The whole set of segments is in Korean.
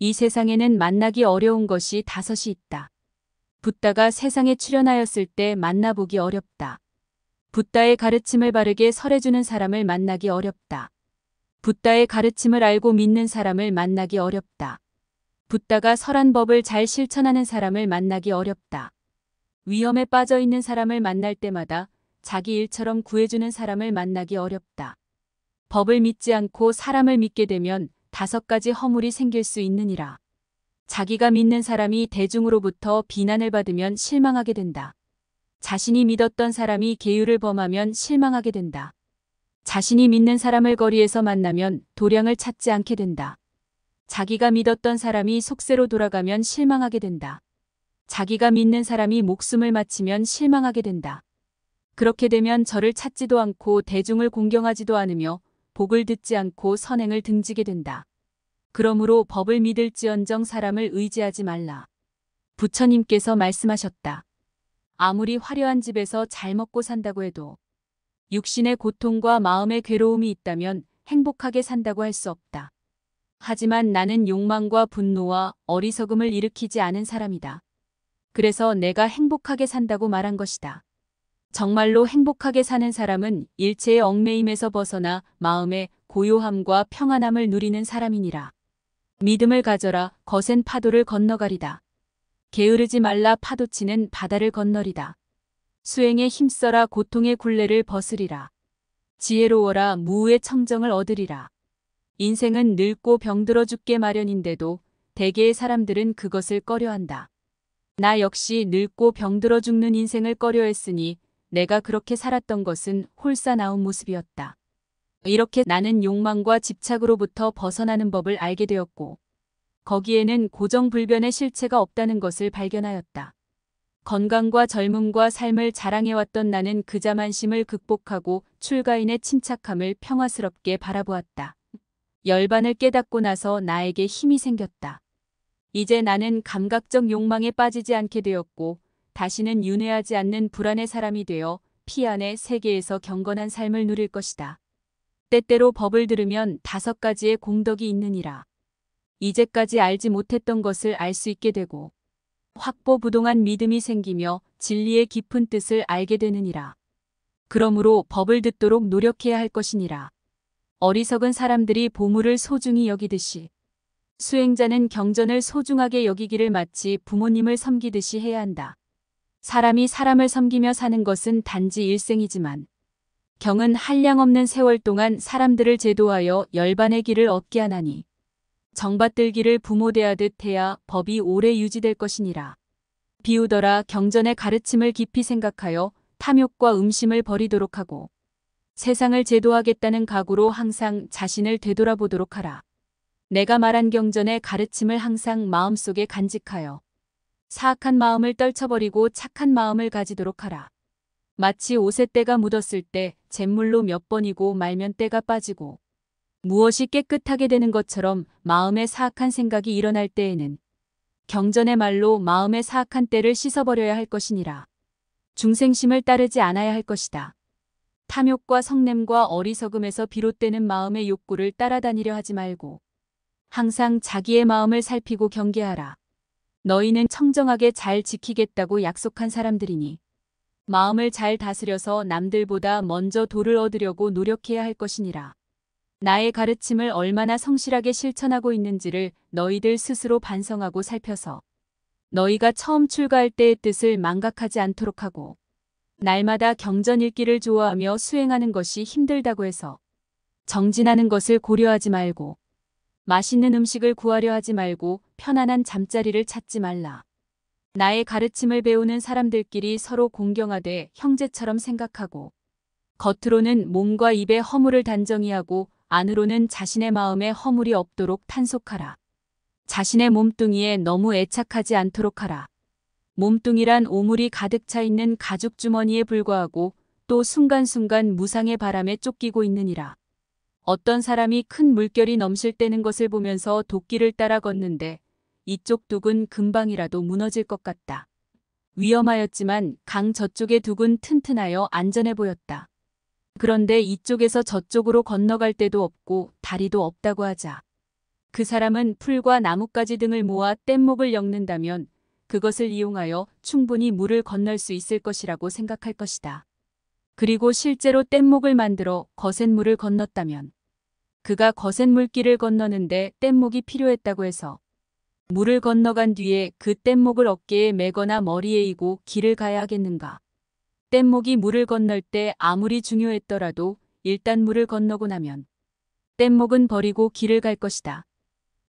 이 세상에는 만나기 어려운 것이 다섯이 있다. 붓다가 세상에 출현하였을 때 만나보기 어렵다. 붓다의 가르침을 바르게 설해주는 사람을 만나기 어렵다. 붓다의 가르침을 알고 믿는 사람을 만나기 어렵다. 붓다가 설한 법을 잘 실천하는 사람을 만나기 어렵다. 위험에 빠져 있는 사람을 만날 때마다 자기 일처럼 구해주는 사람을 만나기 어렵다. 법을 믿지 않고 사람을 믿게 되면 다섯 가지 허물이 생길 수 있느니라. 자기가 믿는 사람이 대중으로부터 비난을 받으면 실망하게 된다. 자신이 믿었던 사람이 계율을 범하면 실망하게 된다. 자신이 믿는 사람을 거리에서 만나면 도량을 찾지 않게 된다. 자기가 믿었던 사람이 속세로 돌아가면 실망하게 된다. 자기가 믿는 사람이 목숨을 마치면 실망하게 된다. 그렇게 되면 저를 찾지도 않고 대중을 공경하지도 않으며 복을 듣지 않고 선행을 등지게 된다. 그러므로 법을 믿을지언정 사람을 의지하지 말라. 부처님께서 말씀하셨다. 아무리 화려한 집에서 잘 먹고 산다고 해도 육신의 고통과 마음의 괴로움이 있다면 행복하게 산다고 할 수 없다. 하지만 나는 욕망과 분노와 어리석음을 일으키지 않은 사람이다. 그래서 내가 행복하게 산다고 말한 것이다. 정말로 행복하게 사는 사람은 일체의 얽매임에서 벗어나 마음의 고요함과 평안함을 누리는 사람이니라. 믿음을 가져라 거센 파도를 건너가리다. 게으르지 말라 파도치는 바다를 건너리다. 수행에 힘써라 고통의 굴레를 벗으리라. 지혜로워라 무우의 청정을 얻으리라. 인생은 늙고 병들어 죽게 마련인데도 대개의 사람들은 그것을 꺼려한다. 나 역시 늙고 병들어 죽는 인생을 꺼려했으니 내가 그렇게 살았던 것은 홀사나온 모습이었다. 이렇게 나는 욕망과 집착으로부터 벗어나는 법을 알게 되었고 거기에는 고정불변의 실체가 없다는 것을 발견하였다. 건강과 젊음과 삶을 자랑해왔던 나는 그자만심을 극복하고 출가인의 침착함을 평화스럽게 바라보았다. 열반을 깨닫고 나서 나에게 힘이 생겼다. 이제 나는 감각적 욕망에 빠지지 않게 되었고 다시는 윤회하지 않는 불안의 사람이 되어 피안의 세계에서 경건한 삶을 누릴 것이다. 때때로 법을 들으면 다섯 가지의 공덕이 있느니라. 이제까지 알지 못했던 것을 알 수 있게 되고 확보부동한 믿음이 생기며 진리의 깊은 뜻을 알게 되느니라. 그러므로 법을 듣도록 노력해야 할 것이니라. 어리석은 사람들이 보물을 소중히 여기듯이 수행자는 경전을 소중하게 여기기를 마치 부모님을 섬기듯이 해야 한다. 사람이 사람을 섬기며 사는 것은 단지 일생이지만 경은 한량 없는 세월 동안 사람들을 제도하여 열반의 길을 얻게 하나니 정받들기를 부모 대하듯 해야 법이 오래 유지될 것이니라. 비우더라 경전의 가르침을 깊이 생각하여 탐욕과 음심을 버리도록 하고 세상을 제도하겠다는 각오로 항상 자신을 되돌아보도록 하라. 내가 말한 경전의 가르침을 항상 마음속에 간직하여 사악한 마음을 떨쳐버리고 착한 마음을 가지도록 하라. 마치 옷에 때가 묻었을 때 잿물로 몇 번이고 말면 때가 빠지고 무엇이 깨끗하게 되는 것처럼 마음에 사악한 생각이 일어날 때에는 경전의 말로 마음의 사악한 때를 씻어버려야 할 것이니라. 중생심을 따르지 않아야 할 것이다. 탐욕과 성냄과 어리석음에서 비롯되는 마음의 욕구를 따라다니려 하지 말고 항상 자기의 마음을 살피고 경계하라. 너희는 청정하게 잘 지키겠다고 약속한 사람들이니 마음을 잘 다스려서 남들보다 먼저 도를 얻으려고 노력해야 할 것이니라. 나의 가르침을 얼마나 성실하게 실천하고 있는지를 너희들 스스로 반성하고 살펴서 너희가 처음 출가할 때의 뜻을 망각하지 않도록 하고 날마다 경전 읽기를 좋아하며 수행하는 것이 힘들다고 해서 정진하는 것을 고려하지 말고 맛있는 음식을 구하려 하지 말고 편안한 잠자리를 찾지 말라. 나의 가르침을 배우는 사람들끼리 서로 공경하되 형제처럼 생각하고 겉으로는 몸과 입에 허물을 단정히 하고 안으로는 자신의 마음에 허물이 없도록 탄속하라. 자신의 몸뚱이에 너무 애착하지 않도록 하라. 몸뚱이란 오물이 가득 차 있는 가죽 주머니에 불과하고 또 순간순간 무상의 바람에 쫓기고 있느니라. 어떤 사람이 큰 물결이 넘실때는 것을 보면서 도끼를 따라 걷는데 이쪽 둑은 금방이라도 무너질 것 같다. 위험하였지만 강 저쪽의 둑은 튼튼하여 안전해 보였다. 그런데 이쪽에서 저쪽으로 건너갈 데도 없고 다리도 없다고 하자. 그 사람은 풀과 나뭇가지 등을 모아 뗏목을 엮는다면 그것을 이용하여 충분히 물을 건널 수 있을 것이라고 생각할 것이다. 그리고 실제로 뗏목을 만들어 거센 물을 건넜다면 그가 거센 물길을 건너는데 뗏목이 필요했다고 해서 물을 건너간 뒤에 그 뗏목을 어깨에 매거나 머리에 이고 길을 가야 하겠는가. 뗏목이 물을 건널 때 아무리 중요했더라도 일단 물을 건너고 나면 뗏목은 버리고 길을 갈 것이다.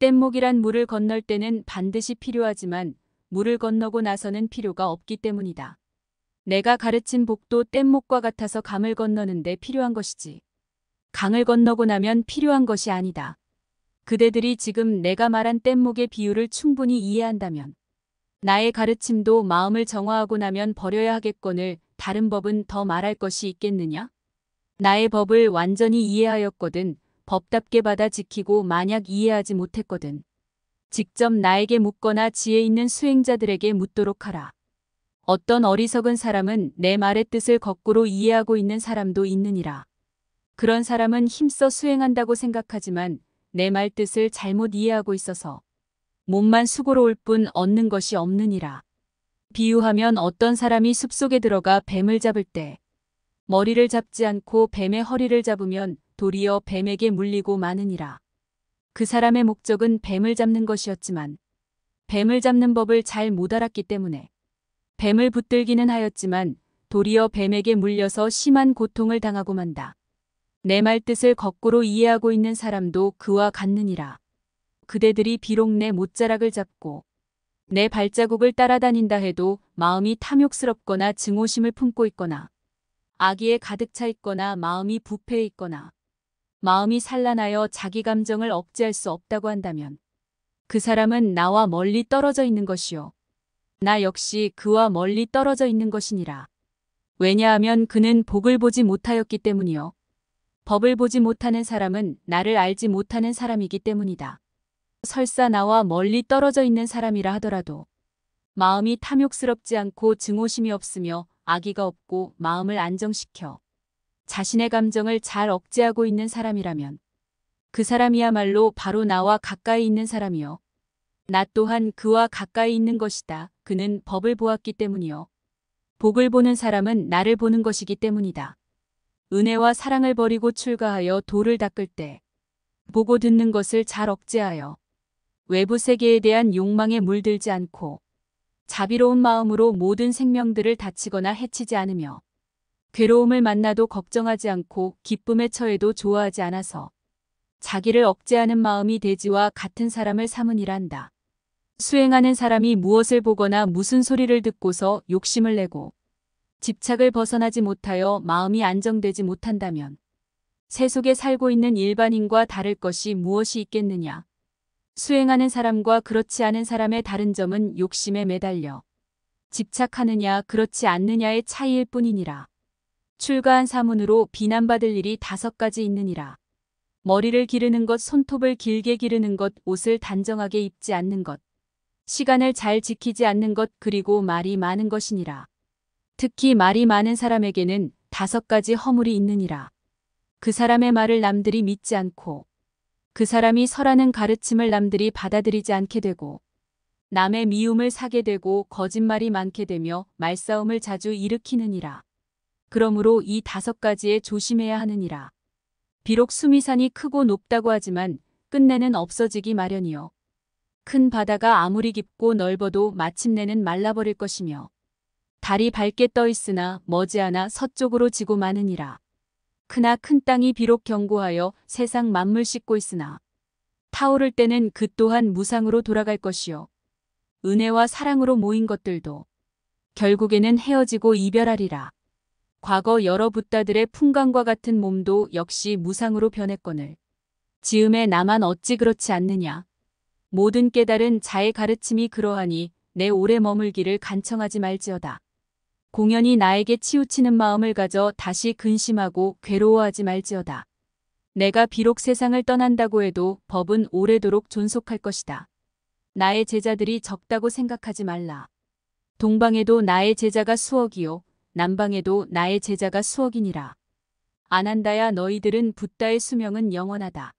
뗏목이란 물을 건널 때는 반드시 필요하지만 물을 건너고 나서는 필요가 없기 때문이다. 내가 가르친 복도 뗏목과 같아서 감을 건너는데 필요한 것이지. 강을 건너고 나면 필요한 것이 아니다. 그대들이 지금 내가 말한 뗏목의 비유를 충분히 이해한다면 나의 가르침도 마음을 정화하고 나면 버려야 하겠거늘 다른 법은 더 말할 것이 있겠느냐? 나의 법을 완전히 이해하였거든 법답게 받아 지키고 만약 이해하지 못했거든 직접 나에게 묻거나 지혜 있는 수행자들에게 묻도록 하라. 어떤 어리석은 사람은 내 말의 뜻을 거꾸로 이해하고 있는 사람도 있느니라. 그런 사람은 힘써 수행한다고 생각하지만 내말 뜻을 잘못 이해하고 있어서 몸만 수고로울 뿐 얻는 것이 없느니라. 비유하면 어떤 사람이 숲속에 들어가 뱀을 잡을 때 머리를 잡지 않고 뱀의 허리를 잡으면 도리어 뱀에게 물리고 마느니라. 그 사람의 목적은 뱀을 잡는 것이었지만 뱀을 잡는 법을 잘 못 알았기 때문에 뱀을 붙들기는 하였지만 도리어 뱀에게 물려서 심한 고통을 당하고 만다. 내 말뜻을 거꾸로 이해하고 있는 사람도 그와 같느니라. 그대들이 비록 내 못자락을 잡고 내 발자국을 따라다닌다 해도 마음이 탐욕스럽거나 증오심을 품고 있거나 악의에 가득 차 있거나 마음이 부패해 있거나 마음이 산란하여 자기 감정을 억제할 수 없다고 한다면 그 사람은 나와 멀리 떨어져 있는 것이요. 나 역시 그와 멀리 떨어져 있는 것이니라. 왜냐하면 그는 복을 보지 못하였기 때문이요. 법을 보지 못하는 사람은 나를 알지 못하는 사람이기 때문이다. 설사 나와 멀리 떨어져 있는 사람이라 하더라도 마음이 탐욕스럽지 않고 증오심이 없으며 악의가 없고 마음을 안정시켜 자신의 감정을 잘 억제하고 있는 사람이라면 그 사람이야말로 바로 나와 가까이 있는 사람이요. 나 또한 그와 가까이 있는 것이다. 그는 법을 보았기 때문이요. 복을 보는 사람은 나를 보는 것이기 때문이다. 은혜와 사랑을 버리고 출가하여 도를 닦을 때 보고 듣는 것을 잘 억제하여 외부 세계에 대한 욕망에 물들지 않고 자비로운 마음으로 모든 생명들을 다치거나 해치지 않으며 괴로움을 만나도 걱정하지 않고 기쁨에 처해도 좋아하지 않아서 자기를 억제하는 마음이 돼지와 같은 사람을 삼으니란다. 수행하는 사람이 무엇을 보거나 무슨 소리를 듣고서 욕심을 내고 집착을 벗어나지 못하여 마음이 안정되지 못한다면 세속에 살고 있는 일반인과 다를 것이 무엇이 있겠느냐. 수행하는 사람과 그렇지 않은 사람의 다른 점은 욕심에 매달려 집착하느냐 그렇지 않느냐의 차이일 뿐이니라. 출가한 사문으로 비난받을 일이 다섯 가지 있느니라. 머리를 기르는 것, 손톱을 길게 기르는 것, 옷을 단정하게 입지 않는 것, 시간을 잘 지키지 않는 것, 그리고 말이 많은 것이니라. 특히 말이 많은 사람에게는 다섯 가지 허물이 있느니라. 그 사람의 말을 남들이 믿지 않고 그 사람이 설하는 가르침을 남들이 받아들이지 않게 되고 남의 미움을 사게 되고 거짓말이 많게 되며 말싸움을 자주 일으키느니라. 그러므로 이 다섯 가지에 조심해야 하느니라. 비록 수미산이 크고 높다고 하지만 끝내는 없어지기 마련이요. 큰 바다가 아무리 깊고 넓어도 마침내는 말라버릴 것이며 달이 밝게 떠 있으나 머지않아 서쪽으로 지고 마느니라. 크나 큰 땅이 비록 견고하여 세상 만물 씻고 있으나 타오를 때는 그 또한 무상으로 돌아갈 것이요. 은혜와 사랑으로 모인 것들도 결국에는 헤어지고 이별하리라. 과거 여러 붓다들의 풍광과 같은 몸도 역시 무상으로 변했거늘. 지음에 나만 어찌 그렇지 않느냐. 모든 깨달은 자의 가르침이 그러하니 내 오래 머물기를 간청하지 말지어다. 공연히 나에게 치우치는 마음을 가져 다시 근심하고 괴로워하지 말지어다. 내가 비록 세상을 떠난다고 해도 법은 오래도록 존속할 것이다. 나의 제자들이 적다고 생각하지 말라. 동방에도 나의 제자가 수억이요 남방에도 나의 제자가 수억이니라. 아난다야 너희들은 붓다의 수명은 영원하다.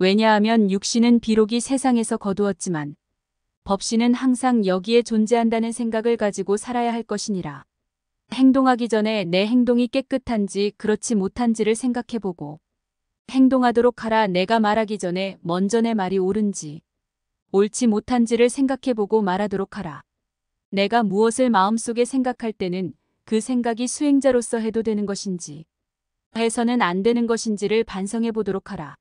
왜냐하면 육신은 비록이 세상에서 거두었지만 법신은 항상 여기에 존재한다는 생각을 가지고 살아야 할 것이니라. 행동하기 전에 내 행동이 깨끗한지 그렇지 못한지를 생각해보고 행동하도록 하라 내가 말하기 전에 먼저 내 말이 옳은지 옳지 못한지를 생각해보고 말하도록 하라. 내가 무엇을 마음속에 생각할 때는 그 생각이 수행자로서 해도 되는 것인지 해서는 안 되는 것인지를 반성해보도록 하라.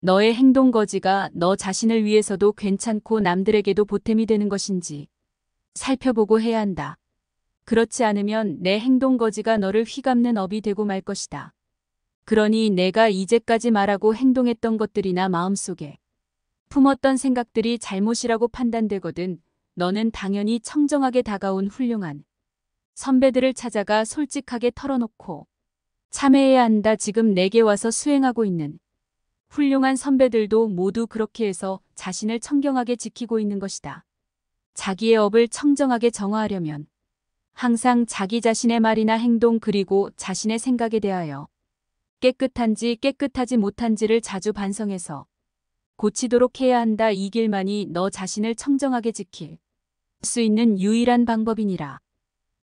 너의 행동 거지가 너 자신을 위해서도 괜찮고 남들에게도 보탬이 되는 것인지 살펴보고 해야 한다. 그렇지 않으면 내 행동거지가 너를 휘감는 업이 되고 말 것이다. 그러니 내가 이제까지 말하고 행동했던 것들이나 마음속에 품었던 생각들이 잘못이라고 판단되거든 너는 당연히 청정하게 다가온 훌륭한 선배들을 찾아가 솔직하게 털어놓고 참회해야 한다 지금 내게 와서 수행하고 있는 훌륭한 선배들도 모두 그렇게 해서 자신을 청경하게 지키고 있는 것이다. 자기의 업을 청정하게 정화하려면 항상 자기 자신의 말이나 행동 그리고 자신의 생각에 대하여 깨끗한지 깨끗하지 못한지를 자주 반성해서 고치도록 해야 한다 이 길만이 너 자신을 청정하게 지킬 수 있는 유일한 방법이니라.